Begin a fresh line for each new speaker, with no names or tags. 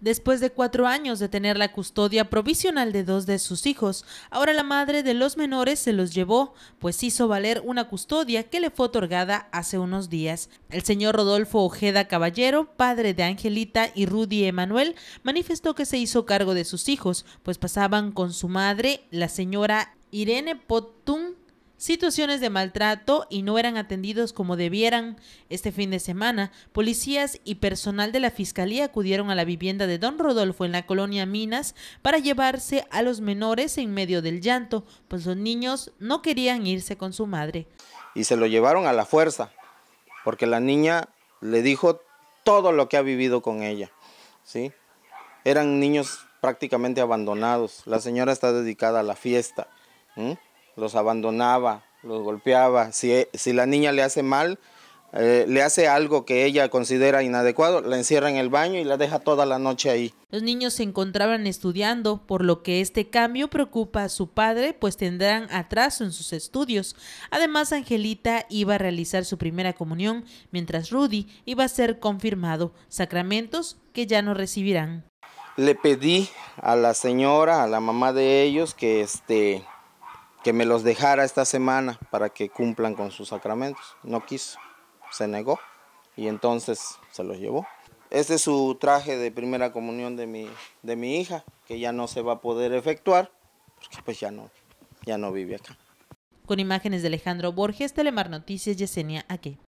Después de cuatro años de tener la custodia provisional de dos de sus hijos, ahora la madre de los menores se los llevó, pues hizo valer una custodia que le fue otorgada hace unos días. El señor Rodolfo Ojeda Caballero, padre de Angelita y Rudy Emanuel, manifestó que se hizo cargo de sus hijos, pues pasaban con su madre, la señora Irene Potum situaciones de maltrato y no eran atendidos como debieran. Este fin de semana, policías y personal de la fiscalía acudieron a la vivienda de don Rodolfo en la colonia Minas para llevarse a los menores en medio del llanto, pues los niños no querían irse con su madre.
Y se lo llevaron a la fuerza, porque la niña le dijo todo lo que ha vivido con ella. ¿sí? Eran niños prácticamente abandonados. La señora está dedicada a la fiesta los abandonaba, los golpeaba. Si, e, si la niña le hace mal, eh, le hace algo que ella considera inadecuado, la encierra en el baño y la deja toda la noche ahí.
Los niños se encontraban estudiando, por lo que este cambio preocupa a su padre, pues tendrán atraso en sus estudios. Además, Angelita iba a realizar su primera comunión, mientras Rudy iba a ser confirmado, sacramentos que ya no recibirán.
Le pedí a la señora, a la mamá de ellos, que este que me los dejara esta semana para que cumplan con sus sacramentos. No quiso, se negó y entonces se los llevó. Este es su traje de primera comunión de mi, de mi hija, que ya no se va a poder efectuar, porque pues ya no, ya no vive acá.
Con imágenes de Alejandro Borges, Telemar Noticias, Yesenia Aque.